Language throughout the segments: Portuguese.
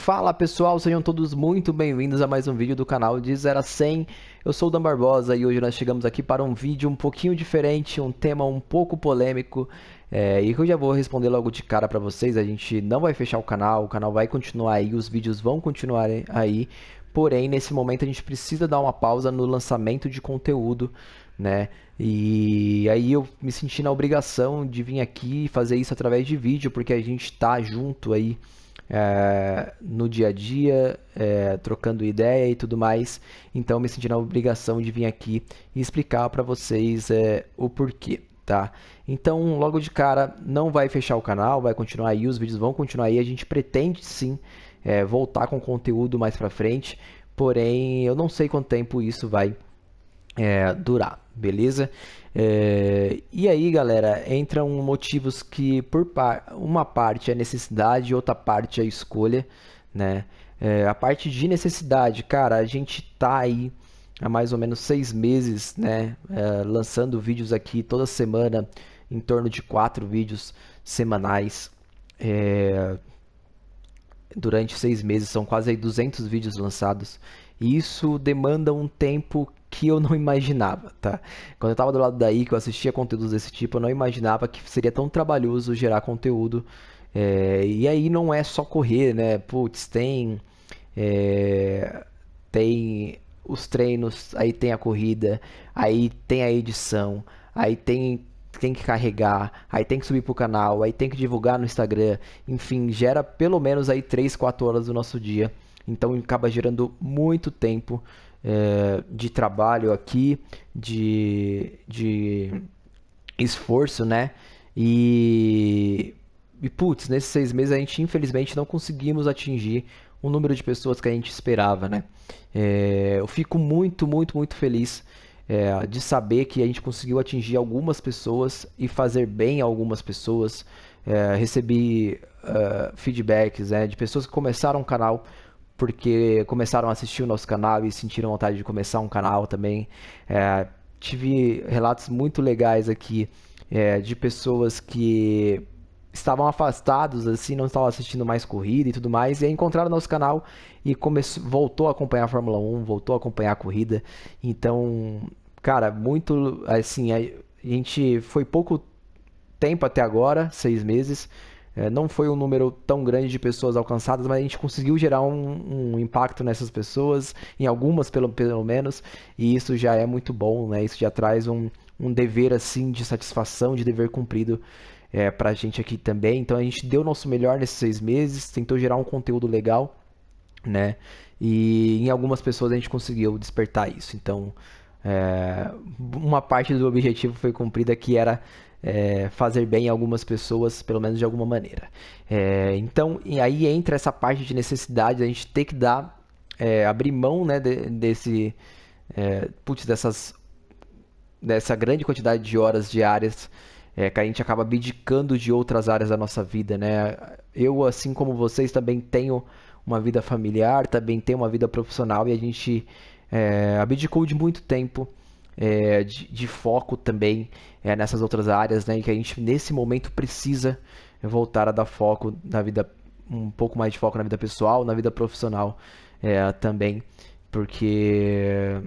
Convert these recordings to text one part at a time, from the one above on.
Fala pessoal, sejam todos muito bem-vindos a mais um vídeo do canal de 0 a 100. Eu sou o Dan Barbosa e hoje nós chegamos aqui para um vídeo um pouquinho diferente, um tema um pouco polêmico é, e que eu já vou responder logo de cara para vocês. A gente não vai fechar o canal, o canal vai continuar aí, os vídeos vão continuar aí. Porém, nesse momento a gente precisa dar uma pausa no lançamento de conteúdo, né? E aí eu me senti na obrigação de vir aqui fazer isso através de vídeo, porque a gente tá junto aí é, no dia a dia, é, trocando ideia e tudo mais. Então me senti na obrigação de vir aqui e explicar para vocês é, o porquê. Tá? Então, logo de cara, não vai fechar o canal, vai continuar aí, os vídeos vão continuar aí. A gente pretende sim é, voltar com conteúdo mais para frente, porém eu não sei quanto tempo isso vai é, durar, beleza? É, e aí, galera, entram motivos que por par, uma parte é necessidade, outra parte é escolha, né? É, a parte de necessidade, cara, a gente tá aí há mais ou menos seis meses, né? É, lançando vídeos aqui toda semana, em torno de quatro vídeos semanais. É, durante seis meses, são quase aí 200 vídeos lançados. E isso demanda um tempo que eu não imaginava, tá? Quando eu tava do lado daí, que eu assistia conteúdos desse tipo, eu não imaginava que seria tão trabalhoso gerar conteúdo. É, e aí não é só correr, né? Putz, tem. É, tem os treinos, aí tem a corrida, aí tem a edição, aí tem tem que carregar, aí tem que subir pro canal, aí tem que divulgar no Instagram, enfim, gera pelo menos aí 3, 4 horas do nosso dia então acaba gerando muito tempo é, de trabalho aqui, de, de esforço, né? E, e putz, nesses seis meses a gente infelizmente não conseguimos atingir o número de pessoas que a gente esperava, né? É, eu fico muito, muito, muito feliz é, de saber que a gente conseguiu atingir algumas pessoas e fazer bem algumas pessoas. É, recebi uh, feedbacks né, de pessoas que começaram o canal porque começaram a assistir o nosso canal e sentiram vontade de começar um canal também. É, tive relatos muito legais aqui é, de pessoas que estavam afastados, assim, não estavam assistindo mais corrida e tudo mais, e aí encontraram nosso canal e começou, voltou a acompanhar a Fórmula 1, voltou a acompanhar a corrida. Então, cara, muito assim, a gente foi pouco tempo até agora, seis meses, é, não foi um número tão grande de pessoas alcançadas, mas a gente conseguiu gerar um, um impacto nessas pessoas, em algumas pelo, pelo menos, e isso já é muito bom, né? Isso já traz um, um dever assim de satisfação, de dever cumprido é, para a gente aqui também. Então a gente deu nosso melhor nesses seis meses, tentou gerar um conteúdo legal, né? E em algumas pessoas a gente conseguiu despertar isso. Então é, uma parte do objetivo foi cumprida que era é, fazer bem a algumas pessoas, pelo menos de alguma maneira. É, então, aí entra essa parte de necessidade, a gente ter que dar, é, abrir mão né, de, desse, é, putz, dessas, dessa grande quantidade de horas diárias é, que a gente acaba abdicando de outras áreas da nossa vida. Né? Eu, assim como vocês, também tenho uma vida familiar, também tenho uma vida profissional e a gente é, abdicou de muito tempo é, de, de, foco também é, nessas outras áreas, né? E que a gente nesse momento precisa voltar a dar foco na vida um pouco mais de foco na vida pessoal, na vida profissional é, também, porque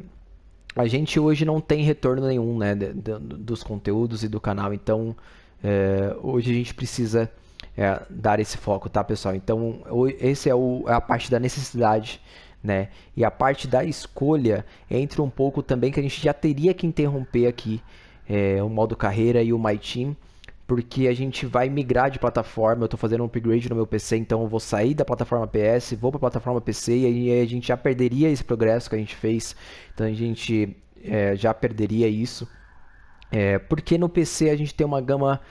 a gente hoje não tem retorno nenhum, né, de, de, dos conteúdos e do canal. Então é, hoje a gente precisa é, dar esse foco, tá, pessoal? Então esse é o, é a parte da necessidade né? E a parte da escolha entra um pouco também que a gente já teria que interromper aqui é, o modo carreira e o My Team, porque a gente vai migrar de plataforma. Eu estou fazendo um upgrade no meu PC, então eu vou sair da plataforma PS, vou para a plataforma PC e aí a gente já perderia esse progresso que a gente fez, então a gente é, já perderia isso. É, porque no PC a gente tem uma gama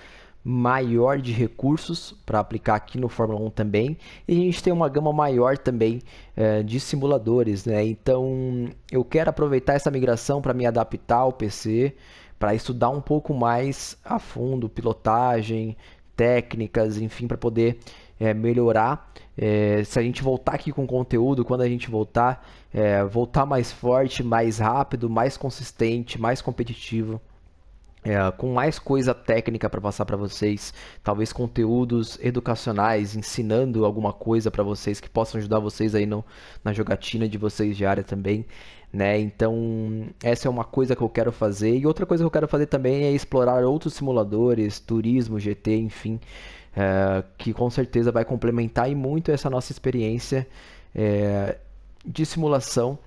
maior de recursos para aplicar aqui no Fórmula 1 também e a gente tem uma gama maior também é, de simuladores, né? Então eu quero aproveitar essa migração para me adaptar ao PC, para estudar um pouco mais a fundo pilotagem, técnicas, enfim, para poder é, melhorar. É, se a gente voltar aqui com conteúdo, quando a gente voltar, é, voltar mais forte, mais rápido, mais consistente, mais competitivo é, com mais coisa técnica para passar para vocês, talvez conteúdos educacionais, ensinando alguma coisa para vocês que possam ajudar vocês aí no, na jogatina de vocês diária também, né? Então, essa é uma coisa que eu quero fazer. E outra coisa que eu quero fazer também é explorar outros simuladores, turismo, GT, enfim, é, que com certeza vai complementar e muito essa nossa experiência é, de simulação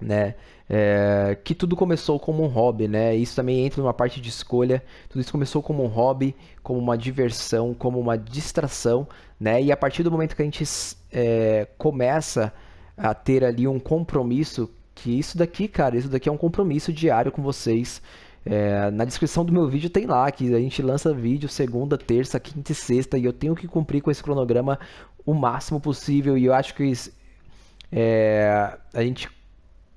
né? É, que tudo começou como um hobby, né? Isso também entra numa parte de escolha. Tudo isso começou como um hobby, como uma diversão, como uma distração, né? E a partir do momento que a gente é, começa a ter ali um compromisso, que isso daqui, cara, isso daqui é um compromisso diário com vocês. É, na descrição do meu vídeo tem lá que a gente lança vídeo segunda, terça, quinta e sexta e eu tenho que cumprir com esse cronograma o máximo possível e eu acho que isso, é, a gente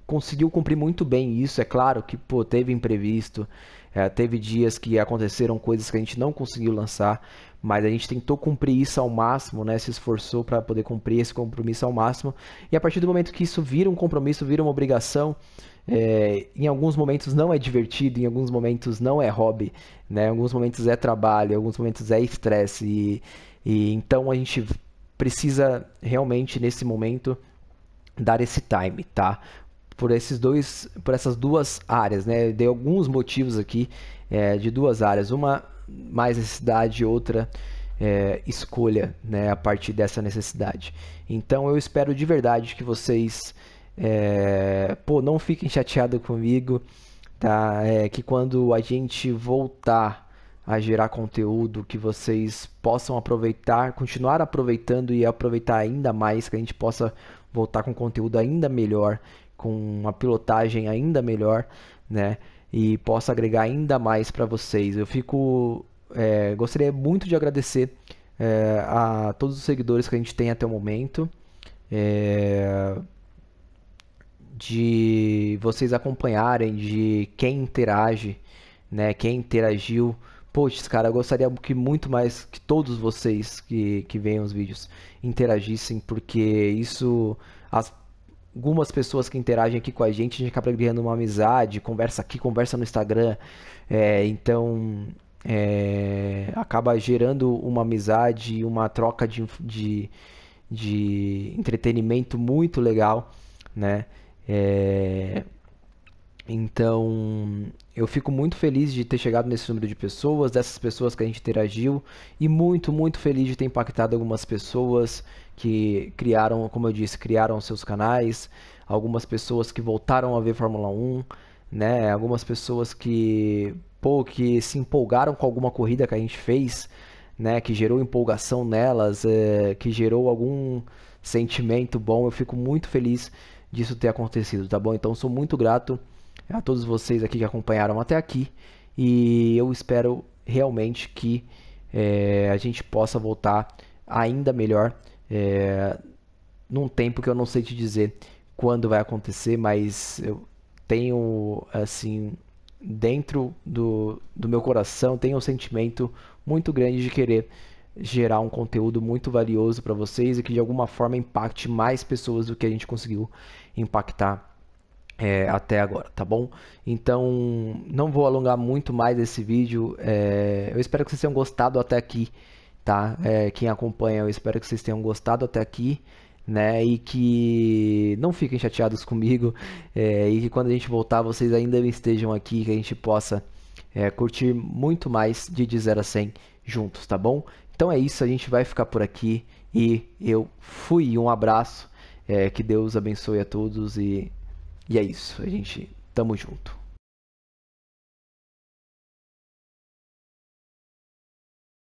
conseguiu cumprir muito bem isso. É claro que pô, teve imprevisto, é, teve dias que aconteceram coisas que a gente não conseguiu lançar, mas a gente tentou cumprir isso ao máximo, né? Se esforçou para poder cumprir esse compromisso ao máximo. E a partir do momento que isso vira um compromisso, vira uma obrigação, é, em alguns momentos não é divertido, em alguns momentos não é hobby, né? Em alguns momentos é trabalho, em alguns momentos é estresse. E, e então a gente precisa realmente nesse momento dar esse time, tá? por esses dois, por essas duas áreas, né? dei alguns motivos aqui é, de duas áreas, uma mais necessidade, outra é, escolha, né? A partir dessa necessidade. Então eu espero de verdade que vocês, é, pô, não fiquem chateados comigo, tá? É, que quando a gente voltar a gerar conteúdo que vocês possam aproveitar, continuar aproveitando e aproveitar ainda mais, que a gente possa voltar com conteúdo ainda melhor com uma pilotagem ainda melhor, né? E possa agregar ainda mais para vocês. Eu fico. É, gostaria muito de agradecer é, a todos os seguidores que a gente tem até o momento. É, de vocês acompanharem, de quem interage, né? Quem interagiu. Poxa, cara, eu gostaria que muito mais que todos vocês que, que veem os vídeos interagissem, porque isso as, algumas pessoas que interagem aqui com a gente, a gente acaba criando uma amizade, conversa aqui, conversa no Instagram. É, então, é, acaba gerando uma amizade e uma troca de, de, de, entretenimento muito legal, né? É, então, eu fico muito feliz de ter chegado nesse número de pessoas, dessas pessoas que a gente interagiu, e muito, muito feliz de ter impactado algumas pessoas que criaram, como eu disse, criaram seus canais, algumas pessoas que voltaram a ver Fórmula 1, né? Algumas pessoas que, pô, que se empolgaram com alguma corrida que a gente fez, né? Que gerou empolgação nelas, é, que gerou algum sentimento bom. Eu fico muito feliz disso ter acontecido, tá bom? Então, sou muito grato a todos vocês aqui que acompanharam até aqui. E eu espero realmente que é, a gente possa voltar ainda melhor é, num tempo que eu não sei te dizer quando vai acontecer, mas eu tenho assim dentro do, do meu coração tenho um sentimento muito grande de querer gerar um conteúdo muito valioso para vocês e que de alguma forma impacte mais pessoas do que a gente conseguiu impactar é, até agora, tá bom? Então, não vou alongar muito mais esse vídeo. É, eu espero que vocês tenham gostado até aqui, tá? É, quem acompanha, eu espero que vocês tenham gostado até aqui, né? E que não fiquem chateados comigo é, e que quando a gente voltar, vocês ainda estejam aqui, que a gente possa é, curtir muito mais de, de 0 a 100 juntos, tá bom? Então é isso, a gente vai ficar por aqui e eu fui. Um abraço, é, que Deus abençoe a todos e e é isso, a gente. Tamo junto.